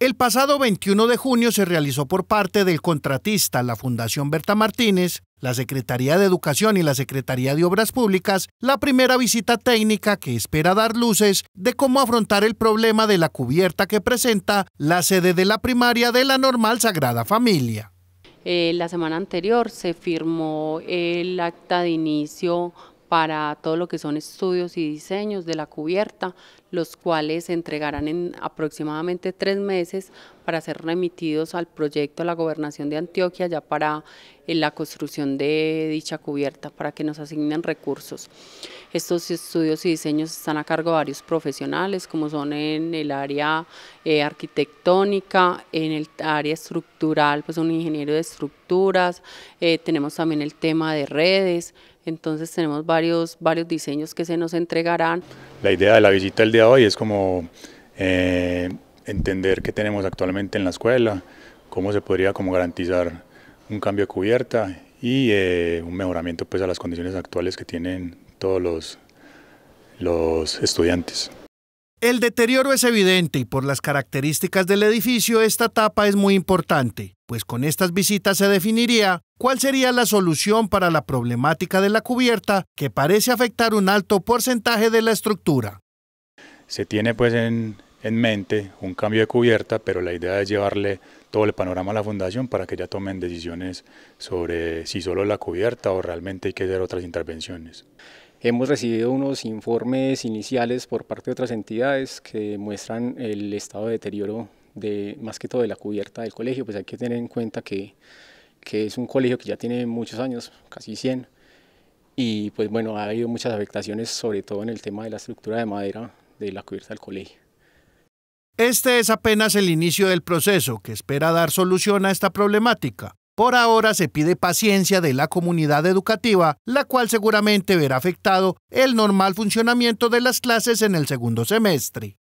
El pasado 21 de junio se realizó por parte del contratista, la Fundación Berta Martínez, la Secretaría de Educación y la Secretaría de Obras Públicas, la primera visita técnica que espera dar luces de cómo afrontar el problema de la cubierta que presenta la sede de la primaria de la normal Sagrada Familia. Eh, la semana anterior se firmó el acta de inicio para todo lo que son estudios y diseños de la cubierta, los cuales se entregarán en aproximadamente tres meses para ser remitidos al proyecto de la Gobernación de Antioquia ya para eh, la construcción de dicha cubierta, para que nos asignen recursos. Estos estudios y diseños están a cargo de varios profesionales, como son en el área eh, arquitectónica, en el área estructural, pues un ingeniero de estructuras, eh, tenemos también el tema de redes, entonces tenemos varios, varios diseños que se nos entregarán. La idea de la visita el día de hoy es como entender qué tenemos actualmente en la escuela, cómo se podría como garantizar un cambio de cubierta y eh, un mejoramiento pues, a las condiciones actuales que tienen todos los, los estudiantes. El deterioro es evidente y por las características del edificio esta etapa es muy importante, pues con estas visitas se definiría cuál sería la solución para la problemática de la cubierta que parece afectar un alto porcentaje de la estructura. Se tiene pues en, en mente un cambio de cubierta, pero la idea es llevarle todo el panorama a la fundación para que ya tomen decisiones sobre si solo la cubierta o realmente hay que hacer otras intervenciones. Hemos recibido unos informes iniciales por parte de otras entidades que muestran el estado de deterioro de más que todo de la cubierta del colegio, pues hay que tener en cuenta que, que es un colegio que ya tiene muchos años, casi 100, y pues bueno, ha habido muchas afectaciones, sobre todo en el tema de la estructura de madera de la cubierta del colegio. Este es apenas el inicio del proceso que espera dar solución a esta problemática. Por ahora se pide paciencia de la comunidad educativa, la cual seguramente verá afectado el normal funcionamiento de las clases en el segundo semestre.